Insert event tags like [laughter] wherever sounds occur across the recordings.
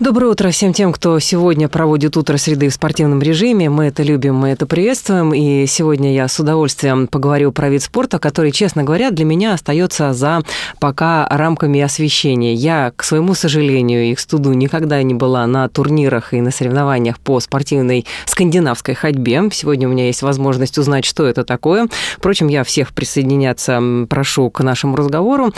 Доброе утро всем тем, кто сегодня проводит утро среды в спортивном режиме. Мы это любим, мы это приветствуем. И сегодня я с удовольствием поговорю про вид спорта, который, честно говоря, для меня остается за пока рамками освещения. Я, к своему сожалению, их студу никогда не была на турнирах и на соревнованиях по спортивной скандинавской ходьбе. Сегодня у меня есть возможность узнать, что это такое. Впрочем, я всех присоединяться прошу к нашему разговору.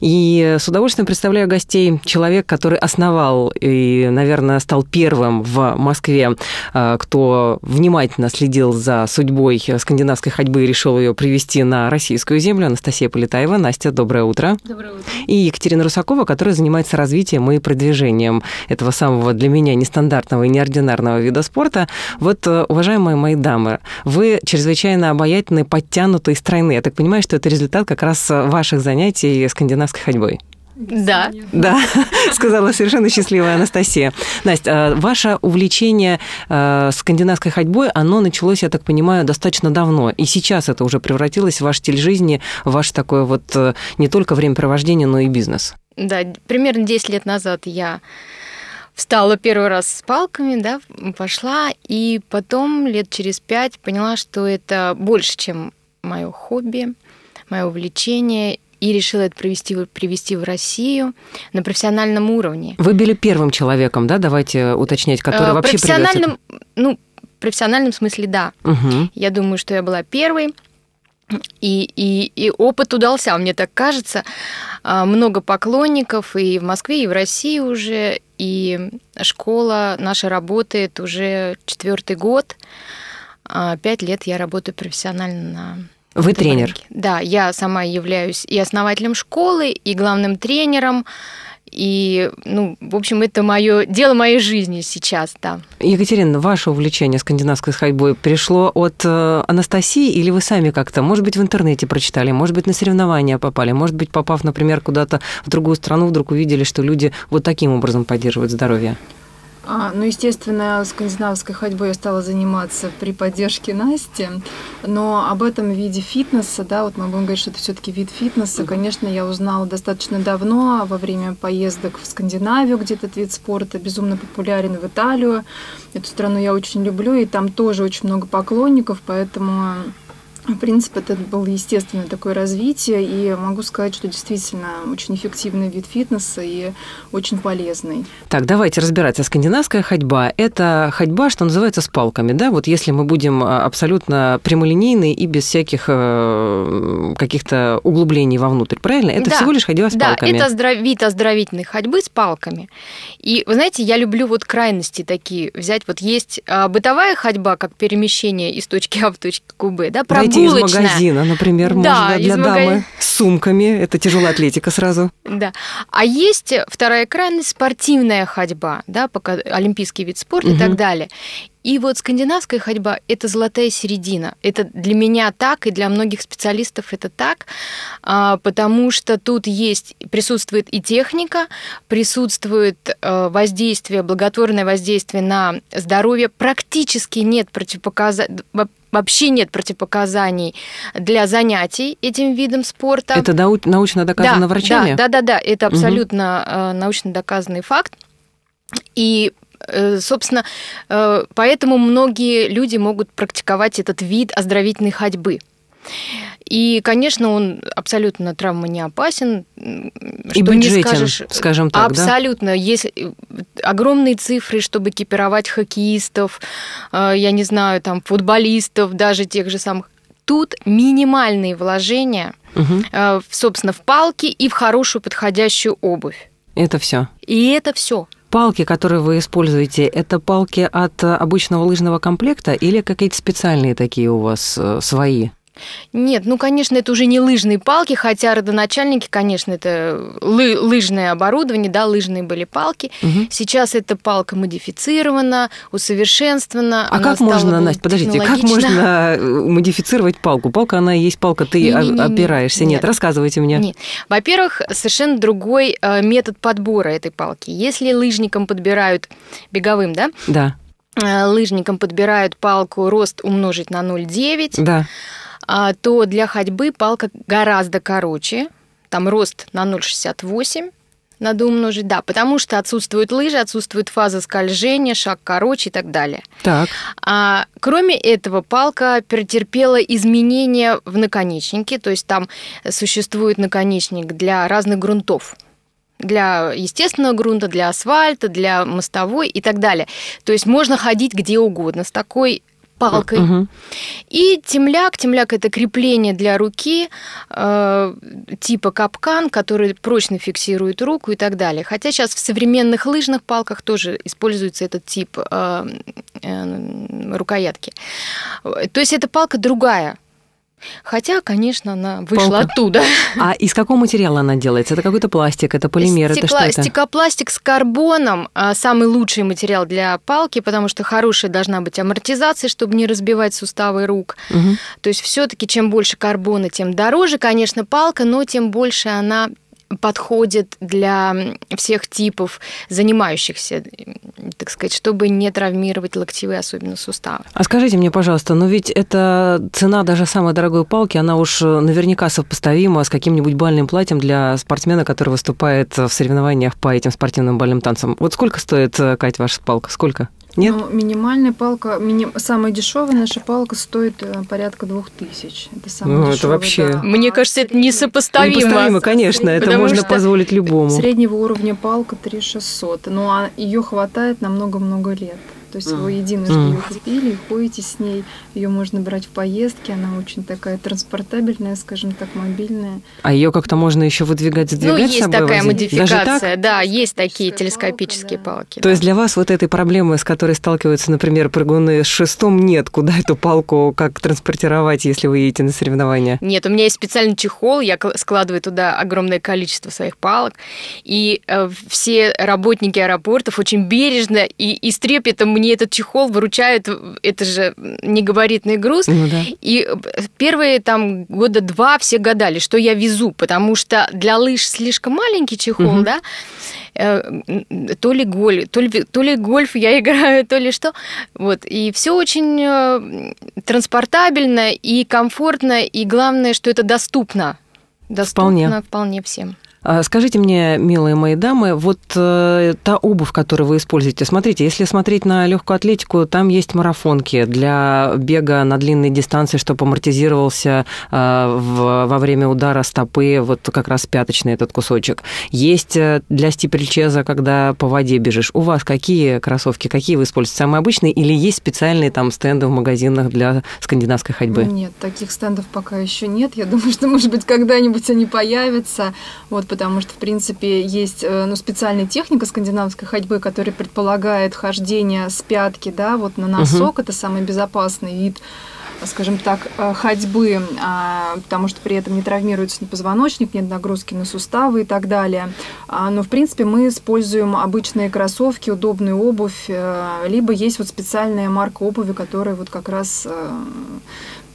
И с удовольствием представляю гостей человек, который основал и и, наверное, стал первым в Москве, а, кто внимательно следил за судьбой скандинавской ходьбы и решил ее привести на российскую землю. Анастасия Полетаева. Настя, доброе утро. Доброе утро. И Екатерина Русакова, которая занимается развитием и продвижением этого самого для меня нестандартного и неординарного вида спорта. Вот, э, уважаемые мои дамы, вы чрезвычайно обаятельны, подтянуты и стройны. Я так понимаю, что это результат как раз э, ваших занятий скандинавской ходьбой. Да. Да, [laughs] сказала совершенно счастливая Анастасия. Настя, э, ваше увлечение э, скандинавской ходьбой, оно началось, я так понимаю, достаточно давно. И сейчас это уже превратилось в ваш стиль жизни, в ваш такое вот э, не только времяпровождение, но и бизнес. Да, примерно 10 лет назад я встала первый раз с палками, да, пошла, и потом лет через пять поняла, что это больше, чем мое хобби, мое увлечение, и решила это привести, привести в Россию на профессиональном уровне. Вы были первым человеком, да, давайте уточнять, который э, вообще профессиональным, привез это... ну, в профессиональном смысле, да. Угу. Я думаю, что я была первой. И, и, и опыт удался, мне так кажется. А, много поклонников и в Москве, и в России уже. И школа наша работает уже четвертый год. А, пять лет я работаю профессионально вы тренер. Да, я сама являюсь и основателем школы, и главным тренером. И, ну, в общем, это мое дело моей жизни сейчас, да. Екатерина, ваше увлечение скандинавской ходьбой пришло от э, Анастасии или вы сами как-то, может быть, в интернете прочитали, может быть, на соревнования попали, может быть, попав, например, куда-то в другую страну, вдруг увидели, что люди вот таким образом поддерживают здоровье? А, ну, естественно, скандинавской ходьбой я стала заниматься при поддержке Насти, но об этом виде фитнеса, да, вот мы будем говорить, что это все-таки вид фитнеса, конечно, я узнала достаточно давно, во время поездок в Скандинавию, где этот вид спорта безумно популярен, в Италию. Эту страну я очень люблю, и там тоже очень много поклонников, поэтому ну, в принципе, это было естественное такое развитие, и могу сказать, что действительно очень эффективный вид фитнеса и очень полезный. Так, давайте разбираться. Скандинавская ходьба – это ходьба, что называется, с палками, да? Вот если мы будем а, абсолютно прямолинейны и без всяких э, каких-то углублений вовнутрь, правильно? Это да, всего лишь ходьба с да, палками. Да, это оздоров... вид оздоровительной ходьбы с палками. И, вы знаете, я люблю вот крайности такие взять. Вот есть а, бытовая ходьба, как перемещение из точки А в точку Б, да? правда? детей из магазина, например, да, можно для мага... дамы с сумками. Это тяжелая атлетика сразу. Да. А есть э, вторая крайность спортивная ходьба, да, пока олимпийский вид спорта угу. и так далее. И вот скандинавская ходьба – это золотая середина. Это для меня так, и для многих специалистов это так, а, потому что тут есть, присутствует и техника, присутствует э, воздействие, благотворное воздействие на здоровье. Практически нет противопоказаний вообще нет противопоказаний для занятий этим видом спорта. Это нау- научно доказано да, врачами? Да, да, да, да, это абсолютно угу. научно доказанный факт. И э, собственно, э, поэтому многие люди могут практиковать этот вид оздоровительной ходьбы. И, конечно, он абсолютно травма не опасен. И что бюджетен, не скажешь, скажем так, Абсолютно. Да? Если, э, огромные цифры, чтобы экипировать хоккеистов, э, я не знаю, там, футболистов, даже тех же самых тут минимальные вложения, угу. собственно, в палки и в хорошую подходящую обувь. Это все. И это все. Палки, которые вы используете, это палки от обычного лыжного комплекта или какие-то специальные такие у вас свои? Нет, ну, конечно, это уже не лыжные палки, хотя родоначальники, конечно, это лы- лыжное оборудование, да, лыжные были палки. Угу. Сейчас эта палка модифицирована, усовершенствована. А как можно, Настя, подождите, как можно э, модифицировать палку? Палка, она есть палка, ты не, опираешься. Нет, нет, рассказывайте мне. Нет. Во-первых, совершенно другой э, метод подбора этой палки. Если лыжникам подбирают беговым, да? Да. Э, лыжникам подбирают палку рост умножить на 0,9. Да. А, то для ходьбы палка гораздо короче, там рост на 0,68, надо умножить, да, потому что отсутствуют лыжи, отсутствует фаза скольжения, шаг короче и так далее. Так. А, кроме этого, палка претерпела изменения в наконечнике, то есть там существует наконечник для разных грунтов для естественного грунта, для асфальта, для мостовой и так далее. То есть можно ходить где угодно с такой палкой. Угу. И темляк. Темляк – это крепление для руки, э, типа капкан, который прочно фиксирует руку и так далее. Хотя сейчас в современных лыжных палках тоже используется этот тип э, э, рукоятки. То есть эта палка другая. Хотя, конечно, она вышла Палка. оттуда. [laughs] А из какого материала она делается? Это какой-то пластик, это полимер, Стекла, это что это? Стеклопластик с карбоном а, – самый лучший материал для палки, потому что хорошая должна быть амортизация, чтобы не разбивать суставы рук. Угу. То есть все таки чем больше карбона, тем дороже, конечно, палка, но тем больше она подходит для всех типов занимающихся, так сказать, чтобы не травмировать локтевые, особенно суставы. А скажите мне, пожалуйста, но ведь эта цена даже самой дорогой палки, она уж э, наверняка сопоставима с каким-нибудь бальным платьем для спортсмена, который выступает в соревнованиях по этим спортивным бальным танцам. Вот сколько стоит, э, Кать, ваша палка? Сколько? Нет? Ну, минимальная палка, мини... самая дешевая наша палка стоит э, порядка двух тысяч. Это самая ну, дешевая, это вообще... Да. Мне а кажется, это несопоставимо. Несопоставимо, конечно, это Потому можно позволить любому. Среднего уровня палка 3600, но ее хватает на много-много лет. То есть вы единожды ее купили, ходите с ней, ее можно брать в поездке, она очень такая транспортабельная, скажем так, мобильная. А ее как-то можно еще выдвигать, ну, сдвигать Ну, есть собой такая возить? модификация, так? да, есть такие телескопические палка, да. палки. То есть для вас вот этой проблемы, с которой сталкиваются, например, прыгуны с шестом, нет, куда эту палку, как транспортировать, если вы едете на соревнования? Нет, у меня есть специальный чехол, я складываю туда огромное количество своих палок, и э, все работники аэропортов очень бережно и, и с трепетом мне они этот чехол выручают, это же не габаритный груз. Ну, да. И первые там года два все гадали, что я везу, потому что для лыж слишком маленький чехол, угу. да, э, то ли гольф, то ли, то ли гольф я [laughs] играю, то ли что. Вот. И все очень э, транспортабельно и комфортно, и главное, что это доступно. Доступно вполне, вполне всем. А, скажите мне, милые мои дамы, вот э, та обувь, которую вы используете, смотрите, если смотреть на легкую атлетику, там есть марафонки для бега на длинные дистанции, чтобы амортизировался а, во время удара стопы, вот как раз пяточный этот кусочек. Есть э, для стипельчеза, когда по воде бежишь. У вас какие кроссовки, какие вы используете? Самые обычные или есть специальные там стенды в магазинах для скандинавской ходьбы? Нет, таких стендов пока еще нет. Я думаю, что, может быть, когда-нибудь они появятся. Вот, потому что, в принципе, есть э, ну, специальная техника скандинавской ходьбы, которая предполагает хождение с пятки да, вот на носок. Угу. Это самый безопасный вид скажем так, э, ходьбы, а, потому что при этом не травмируется ни позвоночник, нет нагрузки на суставы и так далее. А, но, в принципе, мы используем обычные кроссовки, удобную обувь, э, либо есть вот специальная марка обуви, которая вот как раз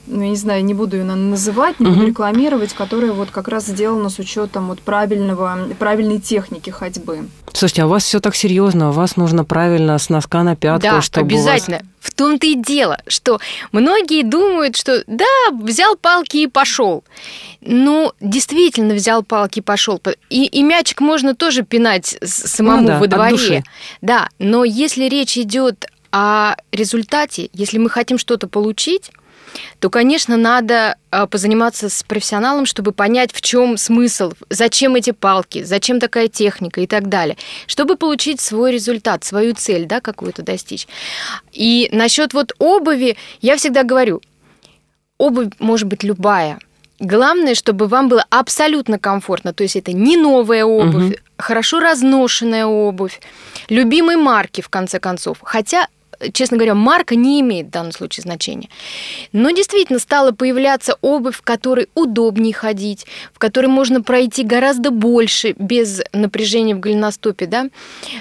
ну, я не знаю, не буду ее называть, не буду uh-huh. рекламировать, которая вот как раз сделана с учетом вот правильного, правильной техники ходьбы. Слушайте, а у вас все так серьезно, у вас нужно правильно с носка на пятку, да, чтобы обязательно. Вас... В том-то и дело, что многие думают, что да, взял палки и пошел. Ну, действительно взял палки и пошел. И, и мячик можно тоже пинать самому ну, да, во дворе. Да, но если речь идет о результате, если мы хотим что-то получить, то, конечно, надо а, позаниматься с профессионалом, чтобы понять, в чем смысл, зачем эти палки, зачем такая техника и так далее, чтобы получить свой результат, свою цель, да, какую-то достичь. И насчет вот обуви я всегда говорю, обувь может быть любая. Главное, чтобы вам было абсолютно комфортно. То есть это не новая обувь, угу. хорошо разношенная обувь, любимой марки, в конце концов. Хотя честно говоря, марка не имеет в данном случае значения. Но действительно стала появляться обувь, в которой удобнее ходить, в которой можно пройти гораздо больше без напряжения в голеностопе, да,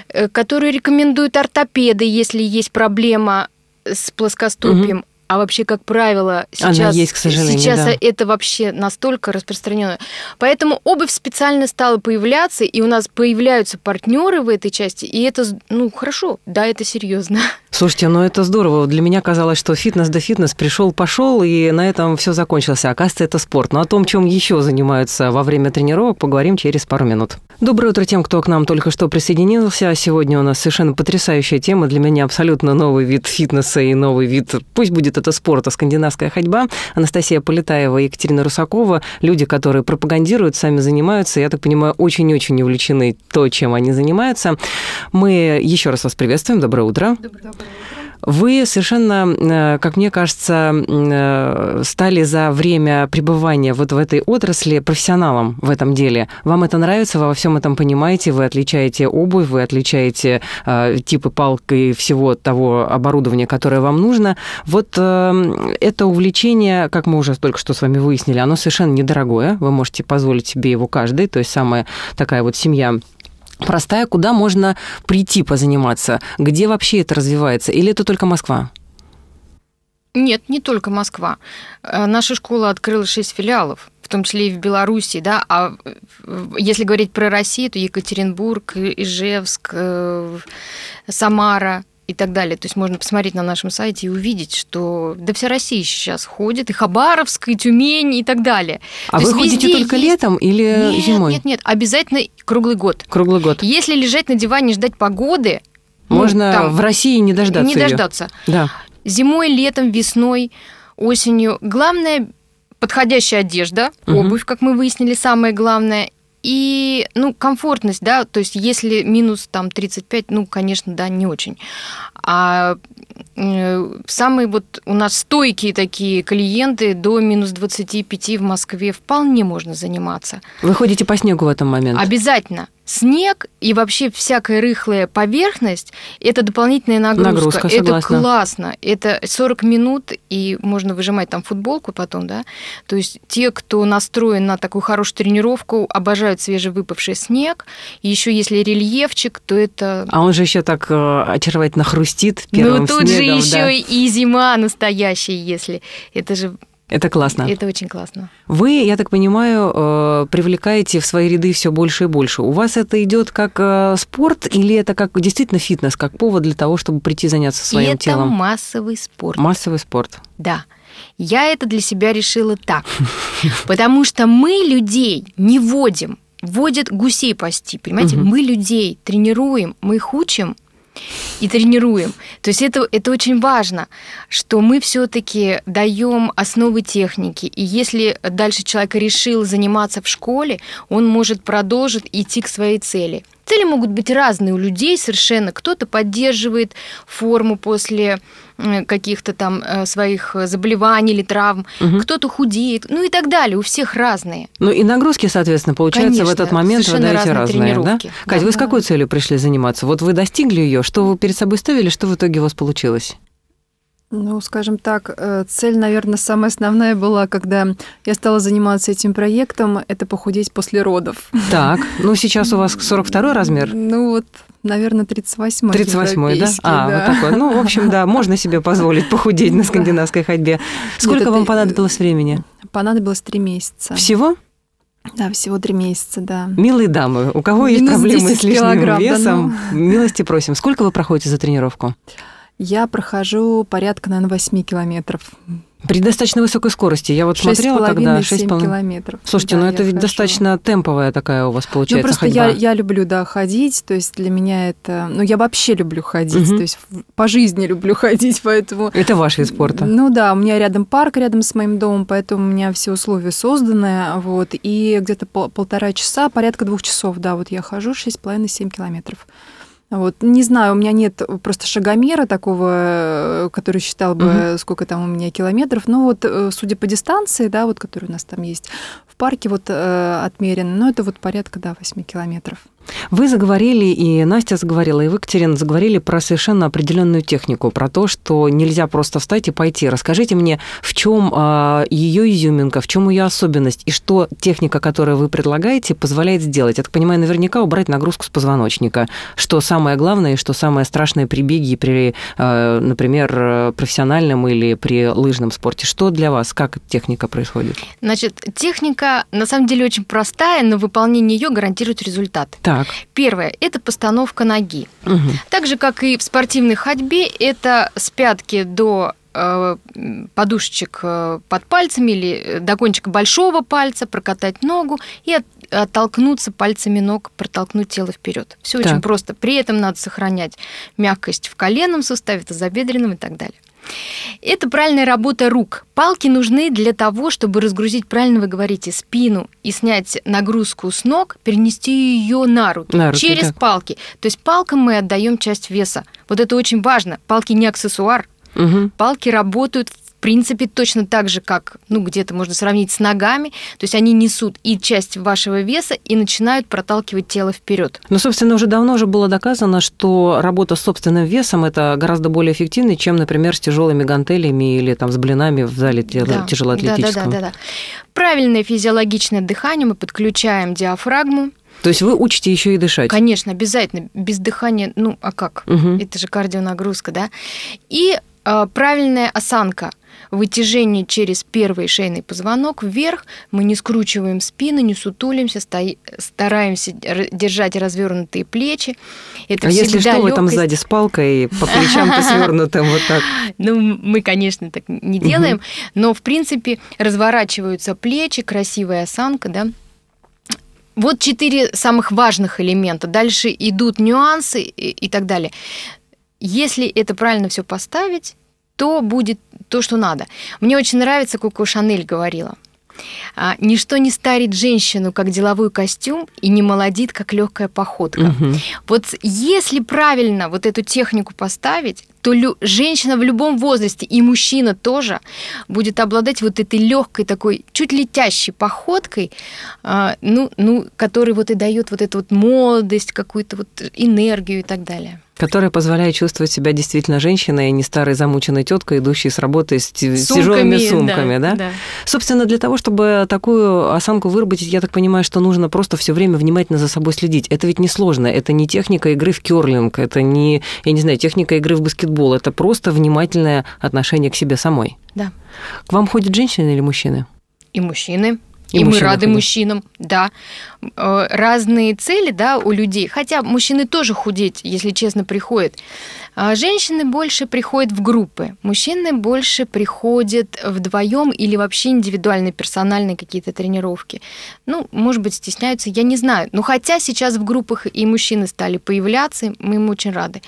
э, которую рекомендуют ортопеды, если есть проблема с плоскостопием. Угу. А вообще, как правило, сейчас, есть, к сейчас да. это вообще настолько распространено. Поэтому обувь специально стала появляться, и у нас появляются партнеры в этой части, и это, ну, хорошо, да, это серьезно. Слушайте, ну это здорово. Для меня казалось, что фитнес да фитнес пришел, пошел, и на этом все закончилось. А оказывается, это спорт. Но о том, чем еще занимаются во время тренировок, поговорим через пару минут. Доброе утро тем, кто к нам только что присоединился. Сегодня у нас совершенно потрясающая тема. Для меня абсолютно новый вид фитнеса и новый вид, пусть будет это спорта, скандинавская ходьба. Анастасия Полетаева и Екатерина Русакова, люди, которые пропагандируют, сами занимаются. Я так понимаю, очень-очень увлечены то, чем они занимаются. Мы еще раз вас приветствуем. Доброе утро. Доброе утро. Вы совершенно, э, как мне кажется, э, стали за время пребывания вот в этой отрасли профессионалом в этом деле. Вам это нравится, вы во всем этом понимаете, вы отличаете обувь, вы отличаете э, типы палки и всего того оборудования, которое вам нужно. Вот это увлечение, как мы уже только что с вами выяснили, оно совершенно недорогое. Вы можете позволить себе его каждый, то есть самая такая вот семья простая, куда можно прийти позаниматься? Где вообще это развивается? Или это только Москва? Нет, не только Москва. Э, наша школа открыла шесть филиалов, в том числе и в Беларуси, да, а если говорить про Россию, то Екатеринбург, Ижевск, э, Самара, и так далее. То есть можно посмотреть на нашем сайте и увидеть, что да вся Россия сейчас ходит, и Хабаровск, и Тюмень, и так далее. А То вы ходите только есть... летом или нет, зимой? Нет, нет, обязательно круглый год. Круглый год. Если лежать на диване и ждать погоды, ну, можно там, в России не дождаться. Не дождаться. Да. Зимой, летом, весной, осенью. Главное подходящая одежда, угу. обувь, как мы выяснили, самое главное, и, ну, комфортность, да, то есть если минус там 35, ну, конечно, да, не очень. А э, самые вот у нас стойкие такие клиенты до минус 25 в Москве вполне можно заниматься. Вы ходите по снегу в этом момент? Обязательно снег и вообще всякая рыхлая поверхность – это дополнительная нагрузка. нагрузка это классно. Это 40 минут, и можно выжимать там футболку потом, да? То есть те, кто настроен на такую хорошую тренировку, обожают свежевыпавший снег. И еще если рельефчик, то это... А он же еще так э, очаровательно хрустит ну, первым Ну, тут снегом, же еще да. и зима настоящая, если... Это же это классно. Это очень классно. Вы, я так понимаю, э, привлекаете в свои ряды все больше и больше. У вас это идет как э, спорт или это как действительно фитнес, как повод для того, чтобы прийти заняться своим это телом? Это массовый спорт. Массовый спорт. Да. Я это для себя решила так, потому что мы людей не водим, водят гусей пасти, понимаете? Мы людей тренируем, мы их учим, и тренируем. То есть это, это очень важно, что мы все-таки даем основы техники. И если дальше человек решил заниматься в школе, он может продолжить идти к своей цели. Цели могут быть разные у людей совершенно. Кто-то поддерживает форму после каких-то там э, своих заболеваний или травм, угу. кто-то худеет, ну и так далее. У всех разные. Ну и нагрузки, соответственно, получается Конечно, в этот момент вы даете разные, разные да? Кать, да. вы с какой целью пришли заниматься? Вот вы достигли ее, что вы перед собой ставили, что в итоге у вас получилось? Ну, скажем так, э, цель, наверное, самая основная была, когда я стала заниматься этим проектом, это похудеть после родов. Так, ну сейчас у вас 42 размер? Ну вот, наверное, 38-й. 38-й, да? А, да. вот такой. Ну, в общем, да, можно себе позволить похудеть на скандинавской ходьбе. Сколько вам понадобилось времени? Понадобилось три месяца. Всего? Да, всего три месяца, да. Милые дамы, у кого есть проблемы с лишним весом, ну. милости просим. Сколько вы проходите за тренировку? я прохожу порядка, наверное, 8 километров. При достаточно высокой скорости. Я вот 6 смотрела, когда 6 пол... километров. Слушайте, да, ну это ведь хорошо. достаточно темповая такая у вас ну, получается ну, просто ходьба. Я, я люблю, да, ходить. То есть для меня это... Ну, я вообще люблю ходить. Угу. То есть по жизни люблю [laughs] ходить, поэтому... Это ваш вид спорта. Ну да, у меня рядом парк, рядом с моим домом, поэтому у меня все условия созданы. Вот. И где-то пол полтора часа, порядка двух часов, да, вот я хожу 6,5-7 километров. Вот, не знаю, у меня нет просто шагомера такого, э, который считал бы, угу. сколько там у меня километров. Но вот, э, судя по дистанции, да, вот, которая у нас там есть в парке, вот э, отмерен, ну, это вот порядка, да, 8 километров. Вы заговорили, и Настя заговорила, и вы, Катерина, заговорили про совершенно определенную технику, про то, что нельзя просто встать и пойти. Расскажите мне, в чем а, ее изюминка, в чем ее особенность, и что техника, которую вы предлагаете, позволяет сделать. Я так понимаю, наверняка убрать нагрузку с позвоночника, что самое главное, и что самое страшное при беге, при, а, например, профессиональном или при лыжном спорте. Что для вас, как техника происходит? Значит, техника на самом деле очень простая, но выполнение ее гарантирует результат. Так. Так. Первое – это постановка ноги. Угу. Так же, как и в спортивной ходьбе, это с пятки до э, подушечек э, под пальцами или э, до кончика большого пальца, прокатать ногу и от, оттолкнуться пальцами ног, протолкнуть тело вперед. Все очень просто. При этом надо сохранять мягкость в коленном суставе, тазобедренном и так далее. Это правильная работа рук. Палки нужны для того, чтобы разгрузить, правильно вы говорите, спину и снять нагрузку с ног, перенести ее на руки, на руки через да. палки. То есть палкам мы отдаем часть веса. Вот это очень важно. Палки не аксессуар, Угу. Палки работают принципе, точно так же, как, ну, где-то можно сравнить с ногами. То есть они несут и часть вашего веса, и начинают проталкивать тело вперед. Ну, собственно, уже давно уже было доказано, что работа с собственным весом – это гораздо более эффективно, чем, например, с тяжелыми гантелями или там с блинами в зале да. тяжелоатлетическом. Да, да, да, да, да. Правильное физиологичное дыхание мы подключаем диафрагму, то есть вы учите еще и дышать? Конечно, обязательно. Без дыхания, ну а как? Угу. Это же кардионагрузка, да? И э, правильная осанка вытяжение через первый шейный позвонок вверх. Мы не скручиваем спины, не сутулимся, стои, стараемся держать развернутые плечи. Это а если что, легкость. вы там сзади с палкой по плечам [laughs] свернутым вот так? Ну, мы, конечно, так не делаем, но, в принципе, разворачиваются плечи, красивая осанка, да, вот четыре самых важных элемента. Дальше идут нюансы и так далее. Если это правильно все поставить, то будет то, что надо. Мне очень нравится, как у Шанель говорила. А, Ничто не старит женщину, как деловой костюм, и не молодит, как легкая походка. Угу. Вот если правильно вот эту технику поставить, то лю- женщина в любом возрасте, и мужчина тоже, будет обладать вот этой легкой такой, чуть летящей походкой, э, ну, ну, который вот и дает вот эту вот молодость, какую-то вот энергию и так далее которая позволяет чувствовать себя действительно женщиной, а не старой замученной теткой, идущей с работы с, сумками, тяжелыми сумками. Да, да? Да. Собственно, для того, чтобы такую осанку выработать, я так понимаю, что нужно просто все время внимательно за собой следить. Это ведь не несложно. Это не техника игры в керлинг, это не, я не знаю, техника игры в баскетбол. Это просто внимательное отношение к себе самой. Да. К вам ходят женщины или мужчины? И мужчины. И, и мы рады ходят. мужчинам, да. Э, разные цели, да, у людей. Хотя мужчины тоже худеть, если честно, приходят. А женщины больше приходят в группы, мужчины больше приходят вдвоем или вообще индивидуальные, персональные какие-то тренировки. Ну, может быть, стесняются, я не знаю. Но хотя сейчас в группах и мужчины стали появляться, мы им очень рады.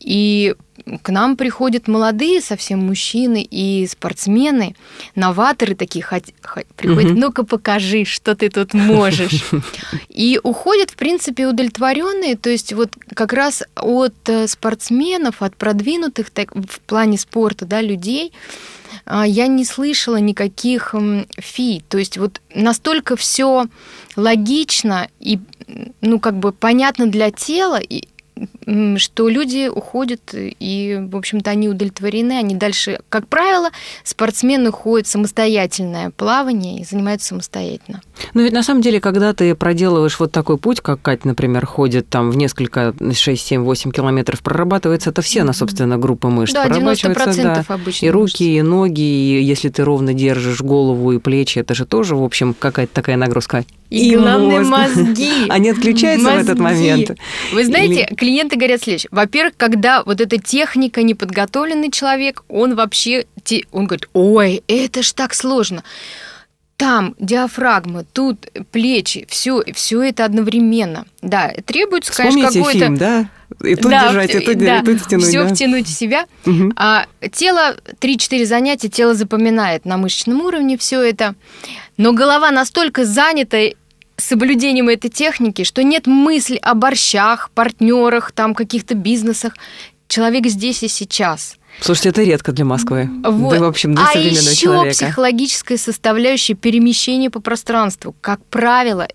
И к нам приходят молодые совсем мужчины и спортсмены, новаторы такие хоть, хоть, приходят, угу. ну-ка покажи, что ты тут можешь. [laughs] И уходят, в принципе, удовлетворенные, то есть вот как раз от э, спортсменов, от продвинутых так, в плане спорта да, людей а, я не слышала никаких фи. То есть вот настолько все логично и ну как бы понятно для тела, и что люди уходят, и, в общем-то, они удовлетворены, они дальше, как правило, спортсмены ходят в самостоятельное плавание и занимаются самостоятельно. Но ну, ведь на самом деле, когда ты проделываешь вот такой путь, как Катя, например, ходит там в несколько, 6, 7, 8 километров, прорабатывается это все на, собственно, группы мышц. Да, 90% да, обычно. И руки, мышц. и ноги, и если ты ровно держишь голову и плечи, это же тоже, в общем, какая-то такая нагрузка. И, и главное, мозги. [laughs] Они отключаются мозги. в этот момент. Вы знаете, Или... клиенты говорят, следующее. Во-первых, когда вот эта техника, неподготовленный человек, он вообще... Он говорит, ой, это ж так сложно там диафрагма, тут плечи, все, все это одновременно. Да, требуется, Вспомните конечно, какой-то... фильм, да? И тут да, держать, и тут, да, и тут втянуть. Все да? втянуть в себя. Угу. А, тело, 3-4 занятия, тело запоминает на мышечном уровне все это. Но голова настолько занята соблюдением этой техники, что нет мысли о борщах, партнерах, там каких-то бизнесах. Человек здесь и сейчас. Слушайте, это редко для Москвы. Вот. Да, в общем, для а современного еще человека. психологическая составляющая перемещения по пространству. Как правило,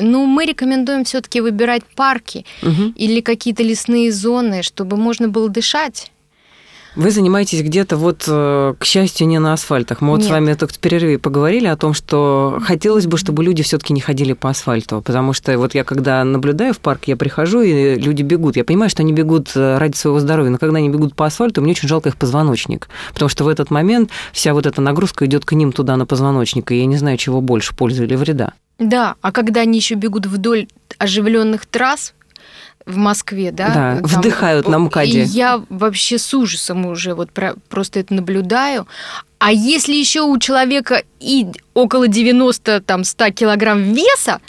ну, мы рекомендуем все-таки выбирать парки угу. или какие-то лесные зоны, чтобы можно было дышать вы занимаетесь где-то вот, э, к счастью, не на асфальтах. Мы вот Нет. с вами только в перерыве поговорили о том, что хотелось бы, чтобы люди все-таки не ходили по асфальту, потому что вот я когда наблюдаю в парк, я прихожу, и люди бегут. Я понимаю, что они бегут э, ради своего здоровья, но когда они бегут по асфальту, мне очень жалко их позвоночник, потому что в этот момент вся вот эта нагрузка идет к ним туда на позвоночник, и я не знаю, чего больше, пользы или вреда. Да, а когда они еще бегут вдоль оживленных трасс, в Москве, да? Да, там, вдыхают на МКАДе. И я вообще с ужасом уже вот про, просто это наблюдаю. А если еще у человека и около 90, там, 100 килограмм веса,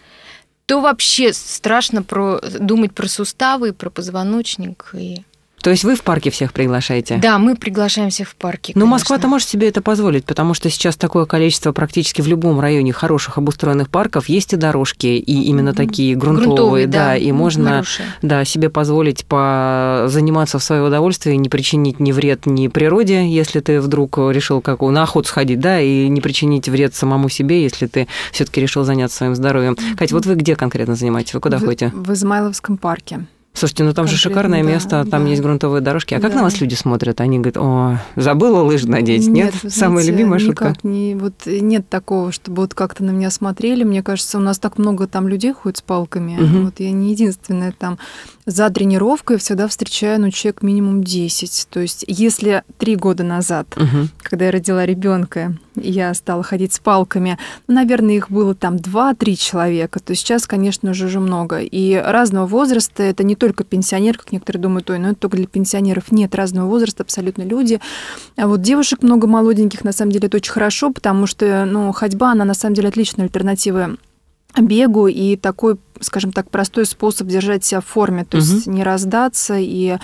то вообще страшно про, думать про суставы, про позвоночник и то есть вы в парке всех приглашаете? Да, мы приглашаем всех в парке. Ну, Но Москва-то может себе это позволить, потому что сейчас такое количество практически в любом районе хороших обустроенных парков есть и дорожки, и именно м-м. такие грунтовые, грунтовые да, да, и можно да, себе позволить по заниматься в свое удовольствие, не причинить ни вред ни природе, если ты вдруг решил как на охоту сходить, да, и не причинить вред самому себе, если ты все-таки решил заняться своим здоровьем. Катя, вот вы где конкретно занимаетесь? Вы куда в, ходите? В Измайловском парке. Слушайте, ну там же шикарное да, место, там да. есть грунтовые дорожки. А как на вас люди смотрят? Они говорят, о, забыла лыжи надеть, нет? нет? Знаете, Самая любимая шутка? Никак не, вот э, нет такого, чтобы вот как-то на меня смотрели. Мне кажется, у нас так много там людей ходит с палками. Угу. Вот я не единственная там. За тренировкой всегда встречаю, ну, человек минимум 10. То есть, если три года назад, угу. когда я родила ребенка, я стала ходить с палками, ну, наверное, их было там 2-3 человека, то сейчас, конечно же, уже много. И разного возраста, это не только пенсионер, как некоторые думают, ой, но ну, это только для пенсионеров. Нет, разного возраста абсолютно люди. А вот девушек много молоденьких, на самом деле, это очень хорошо, потому что, ну, ходьба, она, на самом деле, отличная альтернатива бегу и такой скажем так, простой способ держать себя в форме, то угу. есть не раздаться и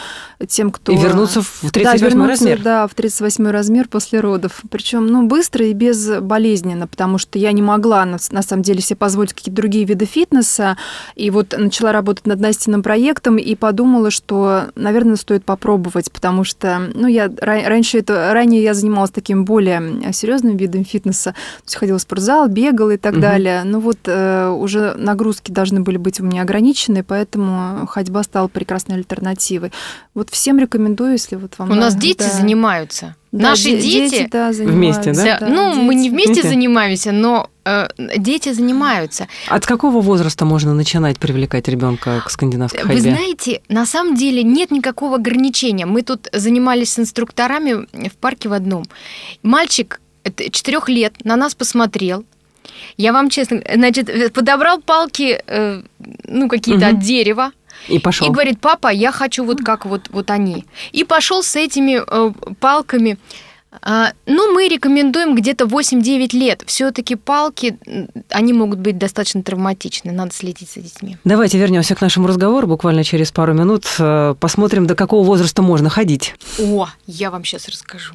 тем, кто... И вернуться в 38-й да, вернуться, размер. Да, в 38-й размер после родов. Причем, ну, быстро и безболезненно, потому что я не могла, на, на самом деле, себе позволить какие-то другие виды фитнеса. И вот начала работать над Настиным проектом и подумала, что, наверное, стоит попробовать, потому что, ну, я раньше это... Ранее я занималась таким более э, серьезным видом фитнеса. То есть ходила в спортзал, бегала и так угу. далее. Ну, вот э, уже нагрузки должны были быть у меня ограничены, поэтому ходьба стала прекрасной альтернативой. Вот всем рекомендую, если вот вам... У нас дети да. занимаются. Да, Наши де- дети, дети да, занимаются. вместе, да? да ну, дети. мы не вместе дети. [laughs] занимаемся, но э, дети занимаются. От какого возраста можно начинать привлекать ребенка к скандинавской ходьбе? Вы знаете, на самом деле нет никакого ограничения. Мы тут занимались с инструкторами в парке в одном. Мальчик четырех лет на нас посмотрел, я вам честно, значит, э, подобрал палки, э, ну, какие-то угу. от дерева. И пошел. И говорит, папа, я хочу вот как вот, вот они. И пошел с этими э, палками а, ну, мы рекомендуем где-то 8-9 лет. Все-таки палки, они могут быть достаточно травматичны. Надо следить за детьми. Давайте вернемся к нашему разговору буквально через пару минут. Э, посмотрим, до какого возраста можно ходить. О, я вам сейчас расскажу.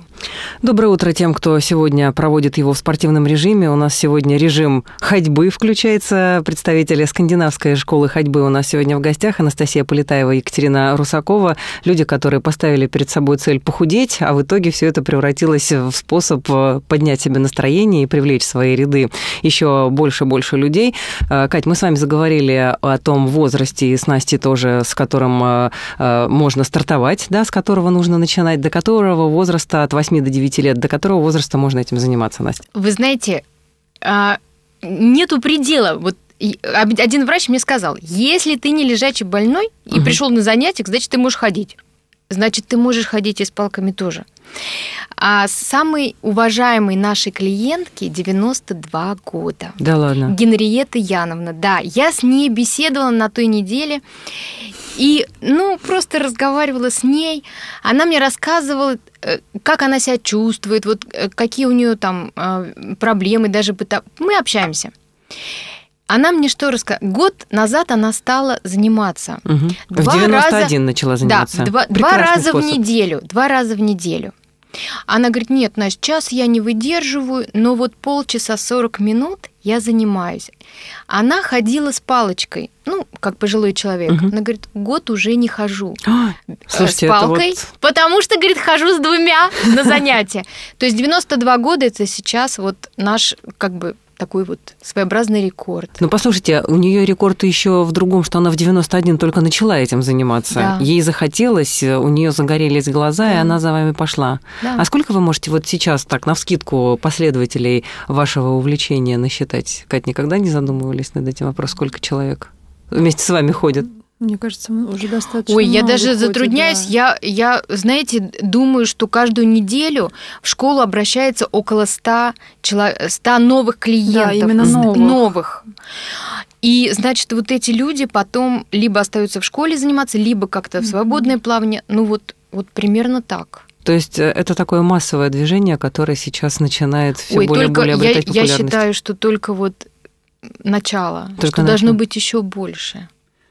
Доброе утро тем, кто сегодня проводит его в спортивном режиме. У нас сегодня режим ходьбы включается. Представители скандинавской школы ходьбы у нас сегодня в гостях. Анастасия Полетаева и Екатерина Русакова. Люди, которые поставили перед собой цель похудеть, а в итоге все это превратилось превратилась в способ э, поднять себе настроение и привлечь в свои ряды еще больше-больше людей. Э, Кать, мы с вами заговорили о том возрасте и с Настей тоже, с которым э, можно стартовать, да, с которого нужно начинать, до которого возраста от 8 до 9 лет, до которого возраста можно этим заниматься, Настя? Вы знаете, а, нету предела. Вот один врач мне сказал, если ты не лежачий больной и угу. пришел на занятие, значит, ты можешь ходить значит, ты можешь ходить и с палками тоже. А самый уважаемый нашей клиентки 92 года. Да ладно. Генриетта Яновна. Да, я с ней беседовала на той неделе. И, ну, просто разговаривала с ней. Она мне рассказывала, э, как она себя чувствует, вот э, какие у нее там э, проблемы, даже быта. Мы общаемся. Она мне что рассказала? Год назад она стала заниматься. Угу. Два в 91 раза... начала заниматься. Да, два, два раза способ. в неделю. Два раза в неделю. Она говорит, нет, Настя, час я не выдерживаю, но вот полчаса 40 минут я занимаюсь. Она ходила с палочкой, ну, как пожилой человек. Угу. Она говорит, год уже не хожу а, слушайте, э, с палкой, вот... потому что, говорит, хожу с двумя на занятия. То есть 92 года это сейчас вот наш как бы такой вот своеобразный рекорд. Ну, послушайте, у нее рекорд еще в другом, что она в 91 только начала этим заниматься. Да. Ей захотелось, у нее загорелись глаза, да. и она за вами пошла. Да. А сколько вы можете вот сейчас так, на вскидку последователей вашего увлечения насчитать? Кать, никогда не задумывались над этим вопросом, сколько человек вместе с вами ходят. Мне кажется, уже достаточно. Ой, я даже выходит, затрудняюсь. Да. Я, я, знаете, думаю, что каждую неделю в школу обращается около 100, человек, 100 новых клиентов. Да, именно новых. новых. И, значит, вот эти люди потом либо остаются в школе заниматься, либо как-то в свободное mm-hmm. плавание. Ну вот, вот примерно так. То есть э, это такое массовое движение, которое сейчас начинает все Ой, более и более обретать я, популярность. Я считаю, что только вот начало, только что начало. должно быть еще больше.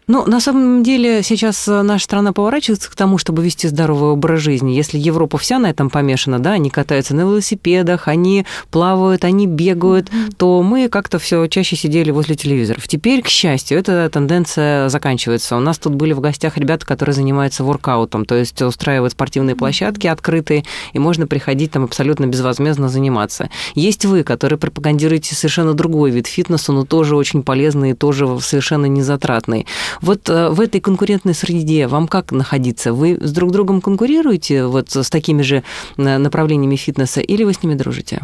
Ну, на самом деле, сейчас э, наша страна поворачивается к тому, чтобы вести здоровый образ жизни. Если Европа вся на этом помешана, да, они катаются на велосипедах, они плавают, они бегают, mm-hmm. то мы как-то все чаще сидели возле телевизоров. Теперь, к счастью, эта тенденция заканчивается. У нас тут были в гостях ребята, которые занимаются воркаутом, то есть устраивают спортивные площадки открытые, и можно приходить там абсолютно безвозмездно заниматься. Есть вы, которые пропагандируете совершенно другой вид фитнеса, но тоже очень полезный и тоже совершенно незатратный. Вот э, в этой конкурентной среде вам как находиться? Вы с друг другом конкурируете вот с такими же э, направлениями фитнеса или вы с ними дружите?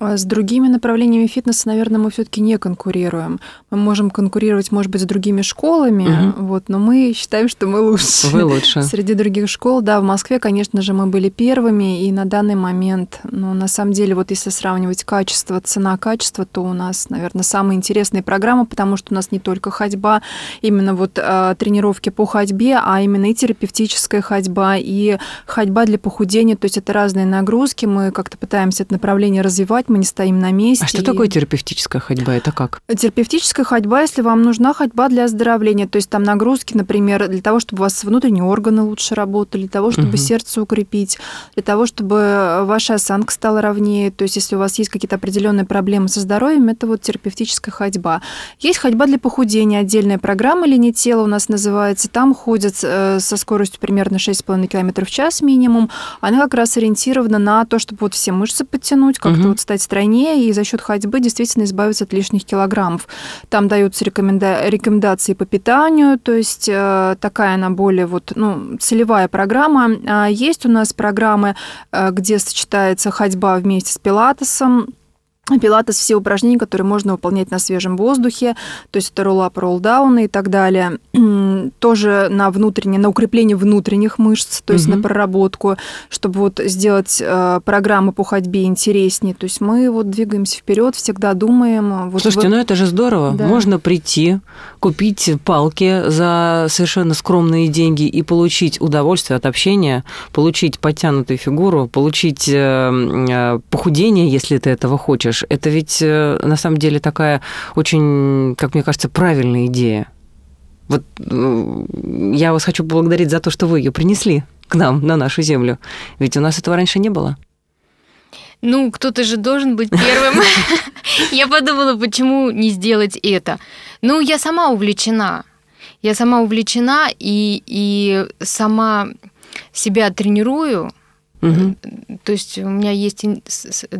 А с другими направлениями фитнеса, наверное, мы все-таки не конкурируем. Мы можем конкурировать, может быть, с другими школами, угу. вот, но мы считаем, что мы лучше. Вы лучше. [laughs] Среди других школ, да, в Москве, конечно же, мы были первыми, и на данный момент, ну, на самом деле, вот если сравнивать качество, цена-качество, то у нас, наверное, самая интересная программа, потому что у нас не только ходьба, именно вот э, тренировки по ходьбе, а именно и терапевтическая ходьба, и ходьба для похудения, то есть это разные нагрузки, мы как-то пытаемся это направление развивать, мы не стоим на месте. А что и... такое терапевтическая ходьба? Это как? Терапевтическая ходьба, если вам нужна ходьба для оздоровления, то есть там нагрузки, например, для того, чтобы у вас внутренние органы лучше работали, для того, чтобы угу. сердце укрепить, для того, чтобы ваша осанка стала ровнее. То есть если у вас есть какие-то определенные проблемы со здоровьем, это вот терапевтическая ходьба. Есть ходьба для похудения, отдельная программа линии тела» у нас называется. Там ходят э, со скоростью примерно 6,5 км в час минимум. Она как раз ориентирована на то, чтобы вот все мышцы подтянуть, как-то угу. вот стать похудать стройнее и за счет ходьбы действительно избавиться от лишних килограммов. Там даются рекоменда- рекомендации по питанию, то есть э, такая она более вот, ну, целевая программа. А есть у нас программы, э, где сочетается ходьба вместе с пилатесом, Пилатес – все упражнения, которые можно выполнять на свежем воздухе, то есть это роллап, роллдауны и так далее тоже на внутреннее, на укрепление внутренних мышц, то есть угу. на проработку, чтобы вот сделать э, программы по ходьбе интереснее. То есть мы вот двигаемся вперед, всегда думаем. Вот Слушайте, вы... ну это же здорово. Да. Можно прийти, купить палки за совершенно скромные деньги и получить удовольствие от общения, получить подтянутую фигуру, получить э, э, похудение, если ты этого хочешь. Это ведь на самом деле такая очень, как мне кажется, правильная идея. Вот ну, я вас хочу поблагодарить за то, что вы ее принесли к нам, на нашу землю. Ведь у нас этого раньше не было. Ну, кто-то же должен быть первым. [laughs] Я подумала, почему не сделать это. Ну, я сама увлечена. Я сама увлечена и, и сама себя тренирую. Угу. То есть у меня есть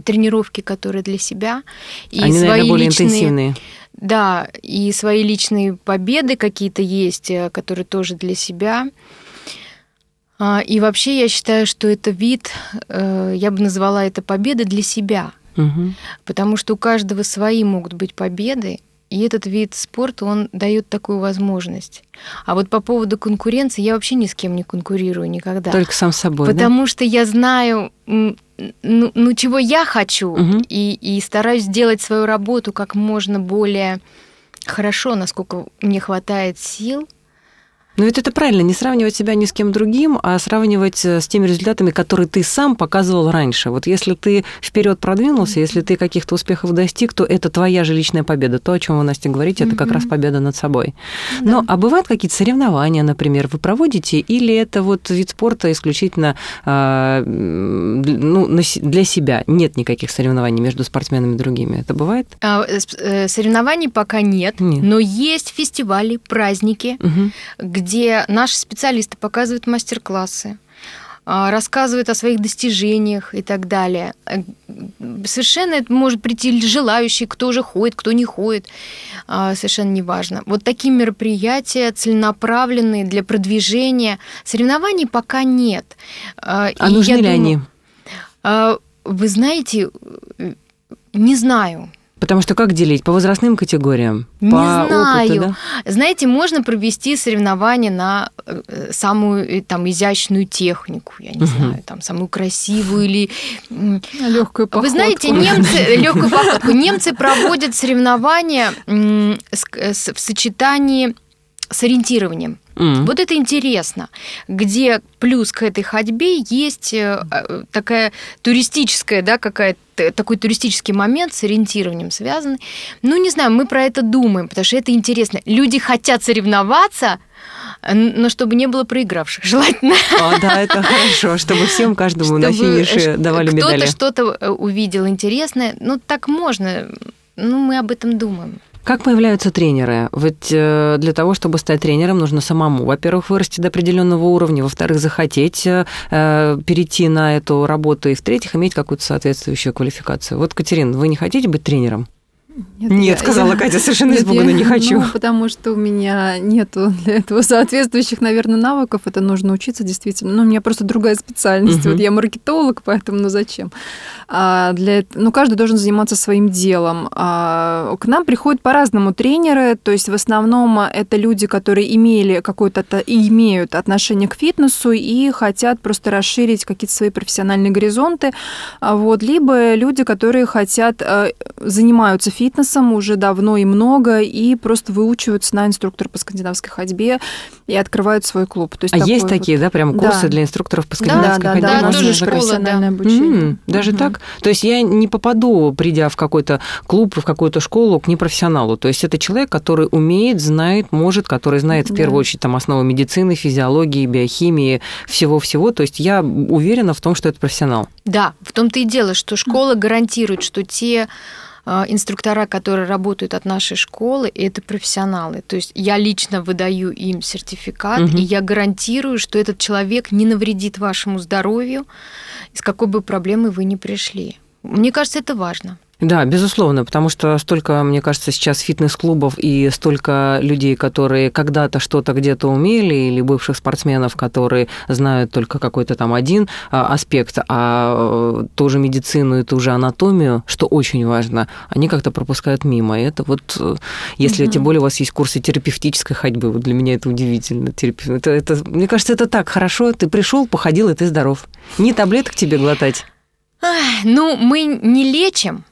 тренировки, которые для себя. И Они, свои наверное, более личные... интенсивные. Да, и свои личные победы какие-то есть, э, которые тоже для себя. А, и вообще я считаю, что это вид, э, я бы назвала это победы для себя. Угу. Потому что у каждого свои могут быть победы, и этот вид спорта, он дает такую возможность. А вот по поводу конкуренции, я вообще ни с кем не конкурирую никогда. Только сам собой. Потому да? что я знаю ну, ну чего я хочу, угу. и, и стараюсь сделать свою работу как можно более хорошо, насколько мне хватает сил. Но ведь это правильно, не сравнивать себя ни с кем другим, а сравнивать э, с теми результатами, которые ты сам показывал раньше. Вот если ты вперед продвинулся, если ты каких-то успехов достиг, то это твоя же личная победа. То, о чем вы, Настя, говорите, это как раз победа над собой. Да. Но а бывают какие-то соревнования, например, вы проводите, или это вот вид спорта исключительно а, ну, для себя? Нет никаких соревнований между спортсменами и другими. Это бывает? А, э, соревнований пока нет, нет. но есть фестивали, праздники, угу. где где наши специалисты показывают мастер-классы, а, рассказывают о своих достижениях и так далее. Э, совершенно это может прийти желающий, кто же ходит, кто не ходит, а, совершенно неважно. Вот такие мероприятия целенаправленные для продвижения. Соревнований пока нет. А, а и нужны ли думаю, они? Вы знаете, э, не знаю. Потому что как делить? По возрастным категориям? Не по знаю. Опыту, да? Знаете, можно провести соревнования на э, самую э, там изящную технику, я не угу. знаю, там самую красивую или легкую походку. Вы знаете, немцы [laughs] легкую походку. Немцы проводят соревнования э, в сочетании с ориентированием. Mm. Вот это интересно, где плюс к этой ходьбе есть э, такая туристическая, да, какая-то такой туристический момент с ориентированием связан. Ну, не знаю, мы про это думаем, потому что это интересно. Люди хотят соревноваться, но чтобы не было проигравших, [laughs] желательно. А, да, это хорошо, чтобы всем каждому чтобы на финише э, давали кто медали. Кто-то что-то э, увидел интересное. Ну, так можно. Ну, мы об этом думаем. Как появляются тренеры? Ведь э, для того, чтобы стать тренером, нужно самому, во-первых, вырасти до определенного уровня, во-вторых, захотеть э, э, перейти на эту работу, и в-третьих, иметь какую-то соответствующую квалификацию. Вот, Катерина, вы не хотите быть тренером? Нет, нет я, сказала я, Катя, совершенно нет, испуганно я, не хочу. Ну, потому что у меня нету для этого соответствующих, наверное, навыков. Это нужно учиться действительно. Ну, у меня просто другая специальность. Угу. Вот я маркетолог, поэтому ну зачем? А, для, ну, каждый должен заниматься своим делом. А, к нам приходят по-разному тренеры. То есть в основном а, это люди, которые имели какое-то и имеют отношение к фитнесу и хотят просто расширить какие-то свои профессиональные горизонты. А вот, либо люди, которые хотят а, занимаются фитнесом фитнесом уже давно и много, и просто выучиваются на инструктора по скандинавской ходьбе и открывают свой клуб. То есть а есть такие, да, прям курсы да. для инструкторов по скандинавской да, ходьбе? Да, да, да тоже профессиональное да. обучение. Mm, даже угу. так? То есть я не попаду, придя в какой-то клуб, в какую-то школу к непрофессионалу. То есть это человек, который умеет, знает, может, который знает в да. первую очередь там основы медицины, физиологии, биохимии, всего-всего. То есть я уверена в том, что это профессионал. Да, в том-то и дело, что школа гарантирует, что те а, инструктора, которые работают от нашей школы, это профессионалы. То есть я лично выдаю им сертификат, угу. и я гарантирую, что этот человек не навредит вашему здоровью, с какой бы проблемой вы ни пришли. Мне кажется, это важно. Да, безусловно, потому что столько, мне кажется, сейчас фитнес-клубов и столько людей, которые когда-то что-то где-то умели, или бывших спортсменов, которые знают только какой-то там один а, аспект, а э, ту же медицину и ту же анатомию, что очень важно, они как-то пропускают мимо. И это вот, э, если угу. тем более у вас есть курсы терапевтической ходьбы, вот для меня это удивительно. Это, это, мне кажется, это так хорошо. Ты пришел, походил, и ты здоров. Не таблеток тебе глотать. ну, мы не лечим,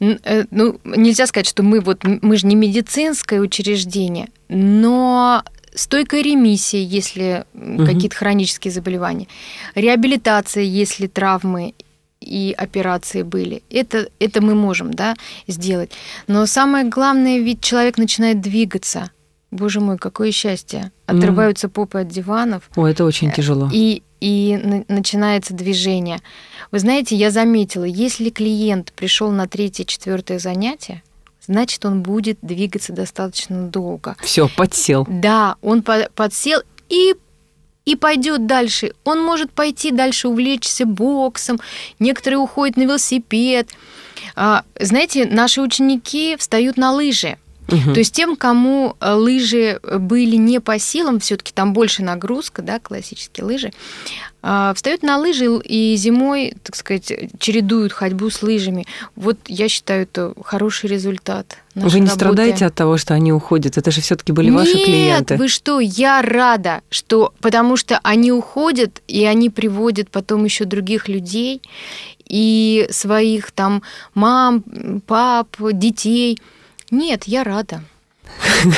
Э, ну, нельзя сказать, что мы вот, мы же не медицинское учреждение, но стойкая ремиссия, если угу. какие-то хронические заболевания, реабилитация, если травмы и операции были. Это, это мы можем да, сделать. Но самое главное, ведь человек начинает двигаться. Боже мой, какое счастье! Ну. Отрываются mm. попы от диванов. О, это очень э, тяжело. И и начинается движение. Вы знаете, я заметила, если клиент пришел на третье-четвертое занятие, значит, он будет двигаться достаточно долго. Все, подсел. Да, он подсел и и пойдет дальше. Он может пойти дальше, увлечься боксом. Некоторые уходят на велосипед. А, знаете, наши ученики встают на лыжи. Угу. То есть тем, кому э, лыжи э, были не по силам, все-таки там больше нагрузка, да, классические лыжи, а, встают на лыжи и зимой, так сказать, чередуют ходьбу с лыжами. Вот я считаю, это хороший результат. Вы не работы. страдаете от того, что они уходят? Это же все-таки были Нет, ваши клиенты. Нет, вы что? Я рада, что потому что они уходят и они приводят потом еще других людей и своих там мам, пап, детей. Нет, я рада.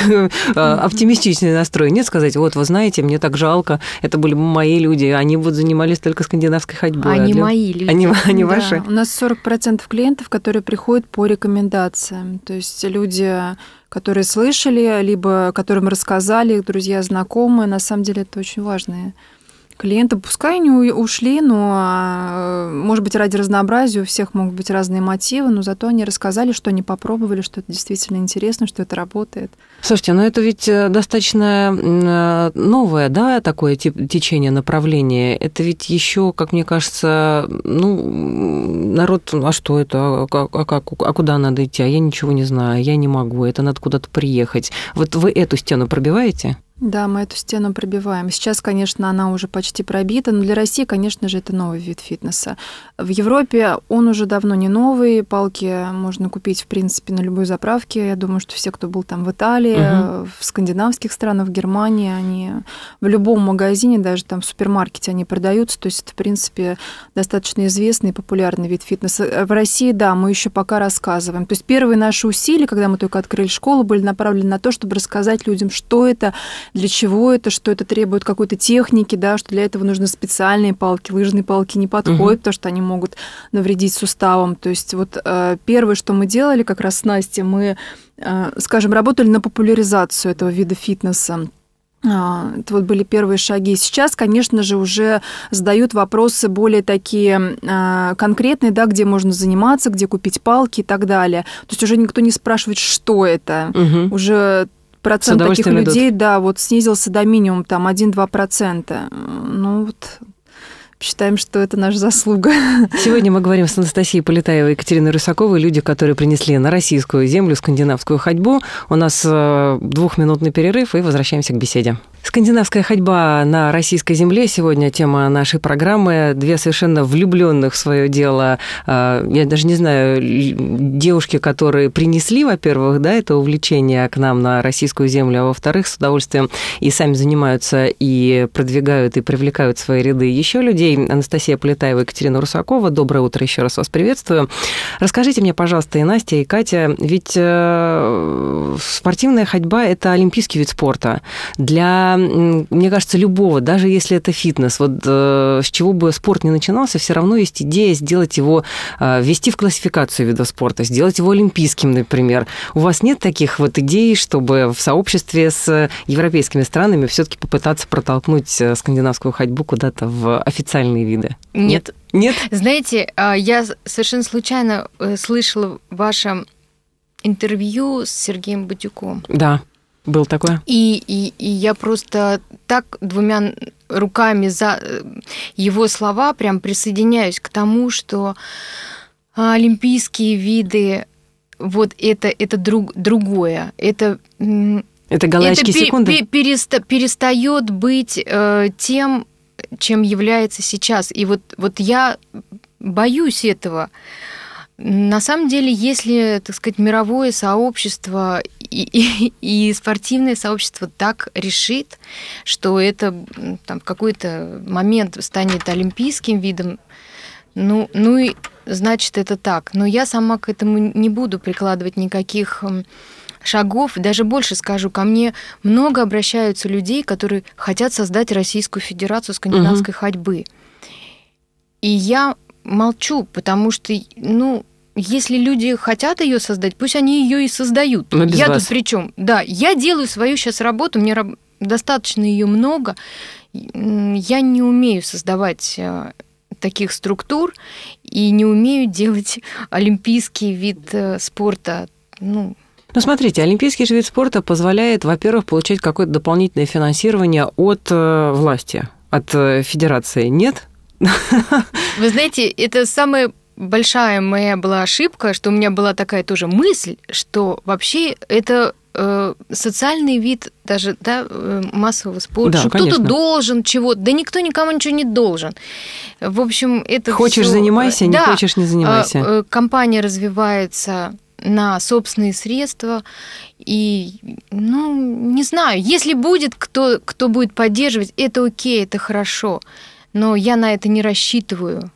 Э, оптимистичный настрой. Нет сказать, вот, вы знаете, мне так жалко, это были мои люди, они вот занимались только скандинавской ходьбой. Они а мои люди. Они, [laughs] они да. ваши? У нас 40% клиентов, которые приходят по рекомендациям. То есть люди которые слышали, либо которым рассказали друзья, знакомые. На самом деле это очень важные клиенты, пускай они ушли, но, а, может быть, ради разнообразия у всех могут быть разные мотивы, но зато они рассказали, что они попробовали, что это действительно интересно, что это работает. Слушайте, ну это ведь э, достаточно э, новое, да, такое течение, направление. Это ведь еще, как мне кажется, ну, народ, ну, а что это, а, а, как, а куда надо идти, а я ничего не знаю, я не могу, это надо куда-то приехать. Вот вы эту стену пробиваете? Да, мы эту стену пробиваем. Сейчас, конечно, она уже почти пробита, но для России, конечно же, это новый вид фитнеса. В Европе он уже давно не новый. Палки можно купить, в принципе, на любой заправке. Я думаю, что все, кто был там в Италии, угу. в скандинавских странах, в Германии, они в любом магазине, даже там в супермаркете они продаются. То есть это, в принципе, достаточно известный и популярный вид фитнеса. Э, в России, да, мы еще пока рассказываем. То есть первые наши усилия, когда мы только открыли школу, были направлены на то, чтобы рассказать людям, что это для чего это, что это требует какой-то техники, да, что для этого нужны специальные палки, лыжные палки не подходят, угу. потому что они могут навредить суставам. То есть вот э, первое, что мы делали как раз с Настей, мы, э, скажем, работали на популяризацию этого вида фитнеса. А, это вот были первые шаги. Сейчас, конечно же, уже задают вопросы более такие э, конкретные, да, где можно заниматься, где купить палки и так далее. То есть уже никто не спрашивает, что это. Угу. Уже процент таких людей, идут. да, вот снизился до минимума, там 1-2 процента. Ну вот считаем, что это наша заслуга. Сегодня мы говорим с Анастасией Полетаевой и Екатериной Русаковой, люди, которые принесли на российскую землю скандинавскую ходьбу. У нас э, двухминутный перерыв, и возвращаемся к беседе. Скандинавская ходьба на российской земле сегодня тема нашей программы. Две совершенно влюбленных в свое дело, э, я даже не знаю, девушки, которые принесли, во-первых, да, это увлечение к нам на российскую землю, а во-вторых, с удовольствием и сами занимаются, и продвигают, и привлекают в свои ряды еще людей, гостей Анастасия Полетаева и Екатерина Русакова. Доброе утро, еще раз вас приветствую. Расскажите мне, пожалуйста, и Настя, и Катя, ведь э, спортивная ходьба – это олимпийский вид спорта. Для, мне кажется, любого, даже если это фитнес, вот э, с чего бы спорт не начинался, все равно есть идея сделать его, э, ввести в классификацию видов спорта, сделать его олимпийским, например. У вас нет таких вот идей, чтобы в сообществе с европейскими странами все-таки попытаться протолкнуть скандинавскую ходьбу куда-то в официальную? универсальные виды? Нет. Нет? Знаете, а, я совершенно случайно э, слышала ваше интервью с Сергеем Батюком. Да, был такое. И, и, и я просто так двумя руками за э, его слова прям присоединяюсь к тому, что а, олимпийские виды вот это это друг другое это это галочки это пер, секунды переста, перестает быть э, тем чем является сейчас. И вот, вот я боюсь этого. На самом деле, если, так сказать, мировое сообщество и, и, и спортивное сообщество так решит, что это там, в какой-то момент станет олимпийским видом, ну, ну и значит это так. Но я сама к этому не буду прикладывать никаких шагов, даже больше скажу, ко мне много обращаются людей, которые хотят создать Российскую Федерацию скандинавской угу. ходьбы. И я молчу, потому что, ну, если люди хотят ее создать, пусть они ее и создают. Ну, я вас. тут при чем? Да, я делаю свою сейчас работу, мне раб... достаточно ее много. Я не умею создавать э, таких структур и не умею делать [laughs] олимпийский вид э, спорта, ну, ну, смотрите, олимпийский же вид спорта позволяет, во-первых, получать какое-то дополнительное финансирование от э, власти, от э, федерации. Нет? Вы знаете, это самое большая моя была ошибка, что у меня была такая тоже мысль, что вообще это э, социальный вид даже да, э, массового спорта, да, что кто-то должен чего-то, да никто никому ничего не должен. В общем, это Хочешь, всё... занимайся, не хочешь, не занимайся. Э, э, компания развивается на собственные средства. И, ну, не знаю, если будет кто, кто будет поддерживать, это окей, это хорошо. Но я на это не рассчитываю.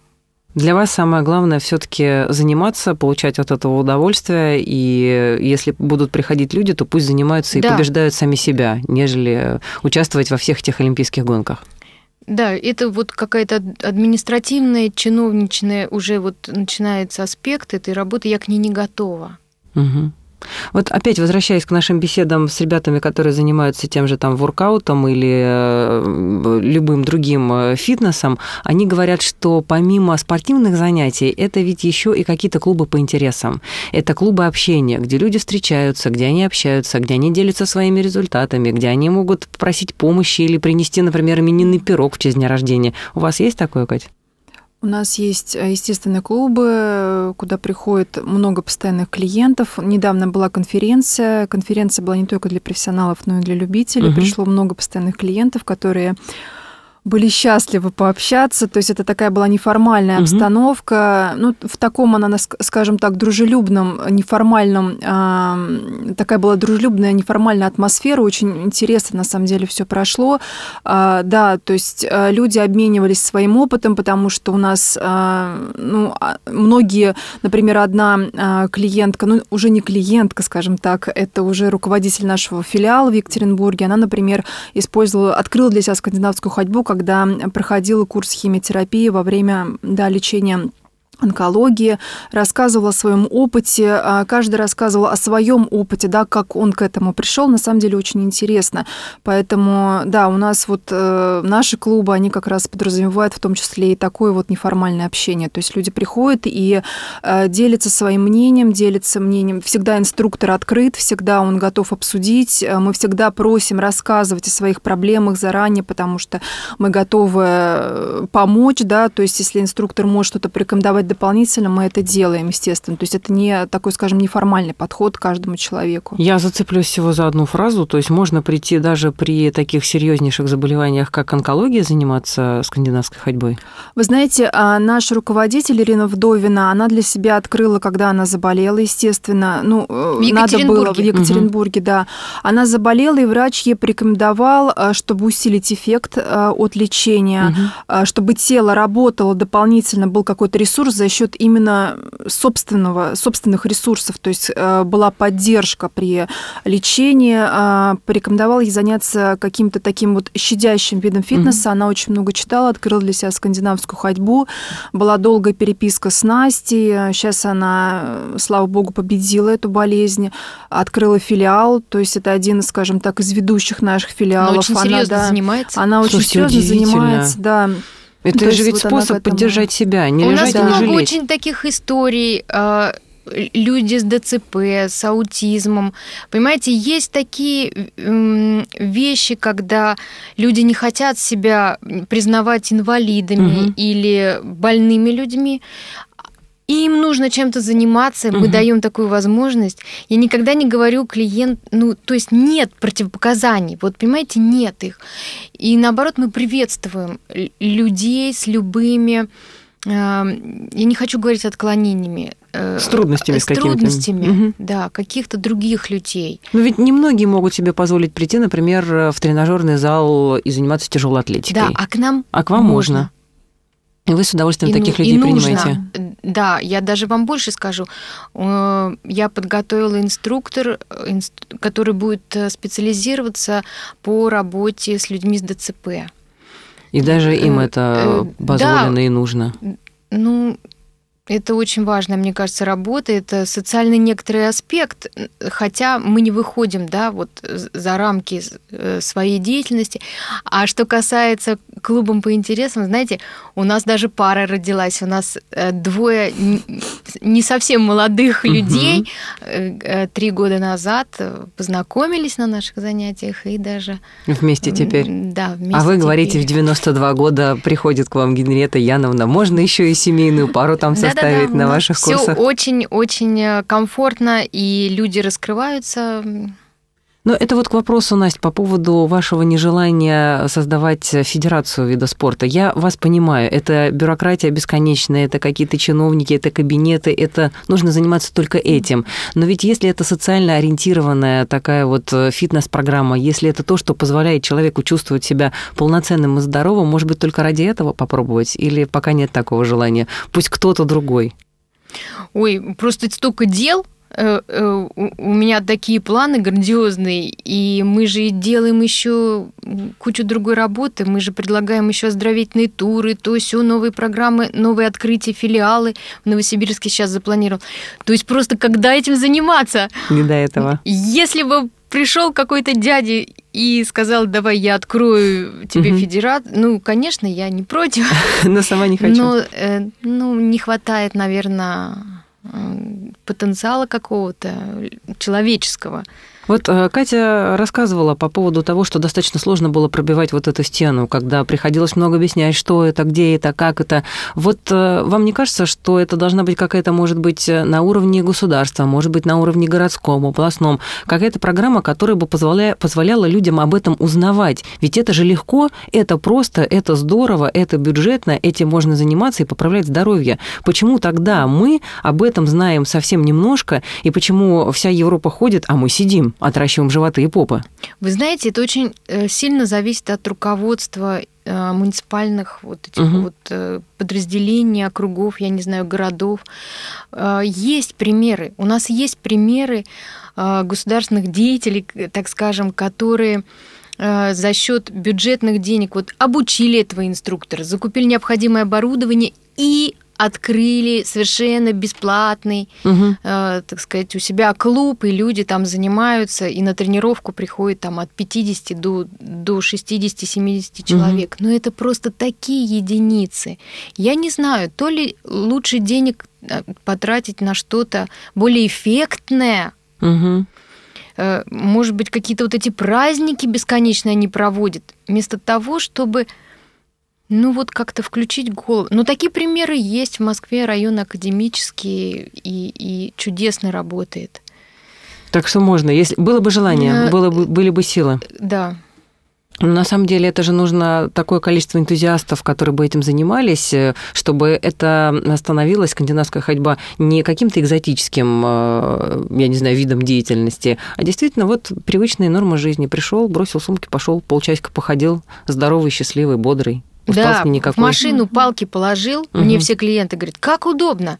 Для вас самое главное все-таки заниматься, получать от этого удовольствие, и если будут приходить люди, то пусть занимаются да. и побеждают сами себя, нежели участвовать во всех этих олимпийских гонках. Да, это вот какая-то административная, чиновничная уже вот начинается аспект этой работы, я к ней не готова. Угу. Вот опять возвращаясь к нашим беседам с ребятами, которые занимаются тем же там воркаутом или э, любым другим э, фитнесом, они говорят, что помимо спортивных занятий, это ведь еще и какие-то клубы по интересам. Это клубы общения, где люди встречаются, где они общаются, где они делятся своими результатами, где они могут попросить помощи или принести, например, именинный пирог в честь дня рождения. У вас есть такое, Кать? У нас есть, э, естественно, клубы, э, куда приходит много постоянных клиентов. Недавно была конференция. Конференция была не только для профессионалов, но и для любителей. Угу. Пришло много постоянных клиентов, которые были счастливы пообщаться, то есть это такая была неформальная угу. обстановка, ну, в таком она, скажем так, дружелюбном, неформальном, э, такая была дружелюбная, неформальная атмосфера, очень интересно, на самом деле, все прошло, э, да, то есть э, люди обменивались своим опытом, потому что у нас, э, ну, а, многие, например, одна э, клиентка, ну, уже не клиентка, скажем так, это уже руководитель нашего филиала в Екатеринбурге, она, например, использовала, открыла для себя скандинавскую ходьбу, как когда проходила курс химиотерапии во время да, лечения онкологии, рассказывал о своем опыте, а, каждый рассказывал о своем опыте, да, как он к этому пришел, на самом деле очень интересно. Поэтому, да, у нас вот э, наши клубы, они как раз подразумевают в том числе и такое вот неформальное общение, то есть люди приходят и э, делятся своим мнением, делятся мнением, всегда инструктор открыт, всегда он готов обсудить, э, мы всегда просим рассказывать о своих проблемах заранее, потому что мы готовы э, помочь, да, то есть если инструктор может что-то порекомендовать дополнительно мы это делаем, естественно. То есть это не такой, скажем, неформальный подход к каждому человеку. Я зацеплюсь всего за одну фразу. То есть можно прийти даже при таких серьезнейших заболеваниях, как онкология, заниматься скандинавской ходьбой? Вы знаете, а, наш руководитель Ирина Вдовина, она для себя открыла, когда она заболела, естественно. Ну, э, надо было в Екатеринбурге, угу. да. Она заболела, и врач ей порекомендовал, а, чтобы усилить эффект а, от лечения, угу. чтобы тело работало дополнительно, был какой-то ресурс за счет именно собственного, собственных ресурсов. То есть э, была поддержка при лечении. А, порекомендовала ей заняться каким-то таким вот щадящим видом фитнеса. mm Она очень много читала, открыла для себя скандинавскую ходьбу. Была долгая переписка с Настей. Сейчас она, э, слава богу, победила эту болезнь. Открыла филиал. То есть это один, скажем так, из ведущих наших филиалов. Она очень она, серьезно да, занимается. Она Слушайте, серьезно занимается, да. Ну, Это То же ведь вот способ этому... поддержать себя, не У лежать нас и не жалеть. У нас очень таких историй, а, люди с ДЦП, с аутизмом. Понимаете, есть такие вещи, когда люди не хотят себя признавать инвалидами угу. или больными людьми, и им нужно чем-то заниматься, мы угу. даем такую возможность. Я никогда не говорю клиент, ну, то есть нет противопоказаний, вот понимаете, нет их. И наоборот, мы приветствуем людей с любыми, э, я не хочу говорить отклонениями, э, с трудностями с какими-то. трудностями, угу. да, каких-то других людей. Но ведь немногие могут себе позволить прийти, например, в тренажерный зал и заниматься тяжелой атлетикой. Да, а к нам а к вам можно. можно. И Вы с удовольствием и, таких ну, людей и нужно. принимаете? Да, я даже вам больше скажу. Э, я подготовила инструктор, э, который будет э, специализироваться по работе с людьми с ДЦП. И даже им это позволено да, и нужно. Ну, это очень важная, мне кажется, работа. Это социальный некоторый аспект, хотя мы не выходим, да, вот за рамки своей деятельности. А что касается клубом по интересам, знаете, у нас даже пара родилась, у нас э, двое не совсем молодых людей э, э, три года назад познакомились на наших занятиях и даже... Вместе теперь? Да, а вместе А вы теперь. говорите, в 92 года приходит к вам Генриета Яновна, можно еще и семейную пару там составить да, да, да, на ваших курсах? Все очень-очень комфортно, и люди раскрываются но это вот к вопросу, Настя, по поводу вашего нежелания создавать федерацию вида спорта. Я вас понимаю, это бюрократия бесконечная, это какие-то чиновники, это кабинеты, это нужно заниматься только этим. Но ведь если это социально ориентированная такая вот э, фитнес-программа, если это то, что позволяет человеку чувствовать себя полноценным и здоровым, может быть, только ради этого попробовать? Или пока нет такого желания? Пусть кто-то другой. Ой, просто столько дел, Э, э, у меня такие планы грандиозные, и мы же делаем еще кучу другой работы, мы же предлагаем еще оздоровительные туры, то все новые программы, новые открытия, филиалы в Новосибирске сейчас запланировал. То есть просто когда этим заниматься? Не до этого. Если бы пришел какой-то дядя и сказал, давай я открою тебе угу. федерацию. Ну, конечно, я не против. [laughs] Но сама не хочу. Но, э, ну, не хватает, наверное потенциала какого-то э, человеческого. Вот э, Катя рассказывала по поводу того, что достаточно сложно было пробивать вот эту стену, когда приходилось много объяснять, что это, где это, как это. Вот э, вам не кажется, что это должна быть какая-то, может быть, э, на уровне государства, может быть, на уровне городском, областном, какая-то программа, которая бы позволя... позволяла людям об этом узнавать? Ведь это же легко, это просто, это здорово, это бюджетно, этим можно заниматься и поправлять здоровье. Почему тогда мы об этом знаем совсем немножко, и почему вся Европа ходит, а мы сидим? мужчинам, отращиваем животы и попы? Вы знаете, это очень э, сильно зависит от руководства э, муниципальных вот этих угу. вот э, подразделений, округов, я не знаю, городов. Есть примеры. У нас есть примеры государственных деятелей, так скажем, которые за счет бюджетных денег вот обучили этого инструктора, закупили необходимое оборудование и открыли совершенно бесплатный, угу. э, так сказать, у себя клуб, и люди там занимаются, и на тренировку приходит там от 50 до, до 60-70 человек. Угу. Но это просто такие единицы. Я не знаю, то ли лучше денег э, потратить на что-то более эффектное, угу может быть, какие-то вот эти праздники бесконечно они проводят, вместо того, чтобы ну вот как-то включить голову. Ну такие примеры есть в Москве, район академический и, и чудесно работает. Так что можно, если было бы желание, Но... было бы, были бы силы. Да. Но ну, на самом деле это же нужно такое количество энтузиастов, которые бы этим занимались, э, чтобы это становилось скандинавская ходьба не каким-то экзотическим, э, я не знаю, видом деятельности, а действительно вот привычные нормы жизни. Пришел, бросил сумки, пошел, полчасика походил, здоровый, счастливый, бодрый да, никакой. в машину палки положил. Угу. Мне все клиенты говорят, как удобно.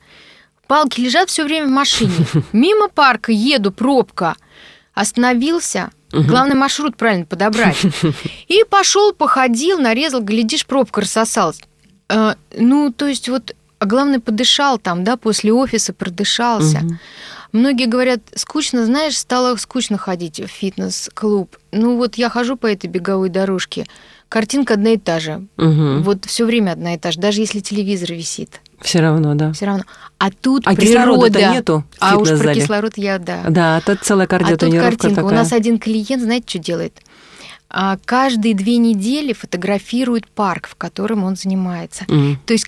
Палки лежат все время в машине. [laughs] Мимо парка еду, пробка. Остановился, Угу. Главное, маршрут правильно подобрать. [laughs] И пошел, походил, нарезал, глядишь, пробка рассосалась. Э, ну, то есть вот, а главное, подышал там, да, после офиса продышался. Угу. Многие говорят, скучно, знаешь, стало скучно ходить в фитнес-клуб. Ну вот я хожу по этой беговой дорожке, картинка одна и та же. Угу. Вот все время одна и та же, даже если телевизор висит. Все равно, да. Все равно. А тут а природа. кислорода нету. А уж про кислород я да. Да, а тут целая а кардиотонировка а тут картинка. такая. У нас один клиент, знаете, что делает? А, каждые две недели фотографирует парк, в котором он занимается. Mm. То есть,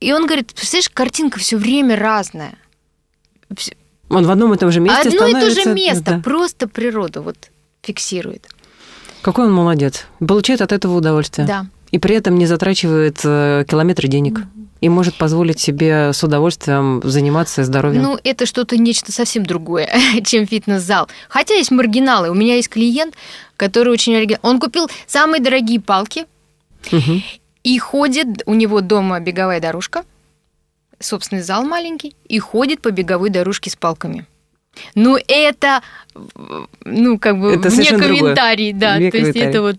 и он говорит, слышишь, картинка все время разная. Он в одном и том же месте Одно становится... и то же место, да. просто природу вот фиксирует. Какой он молодец. Получает от этого удовольствие. Да. И при этом не затрачивает э, километры денег. Mm-hmm. И может позволить себе с удовольствием заниматься здоровьем. Ну, это что-то нечто совсем другое, [laughs] чем фитнес-зал. Хотя есть маргиналы. У меня есть клиент, который очень оригинальный. Он купил самые дорогие палки. Угу. И ходит, у него дома беговая дорожка, собственный зал маленький, и ходит по беговой дорожке с палками. Ну, это, ну, как бы, это вне комментарий, другое. да. Вне то есть это вот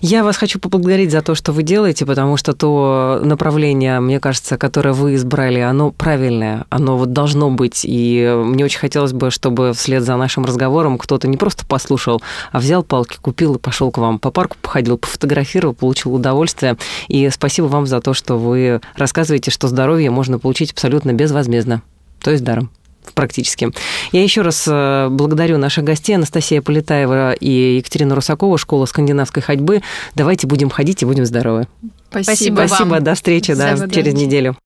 я вас хочу поблагодарить за то, что вы делаете, потому что то направление, мне кажется, которое вы избрали, оно правильное, оно вот должно быть. И мне очень хотелось бы, чтобы вслед за нашим разговором кто-то не просто послушал, а взял палки, купил и пошел к вам по парку, походил, пофотографировал, получил удовольствие. И спасибо вам за то, что вы рассказываете, что здоровье можно получить абсолютно безвозмездно, то есть даром практически. Я еще раз э, благодарю наших гостей Анастасия Полетаева и Екатерина Русакова, школа скандинавской ходьбы. Давайте будем ходить и будем здоровы. Спасибо. Спасибо. Вам. До встречи да, через неделю.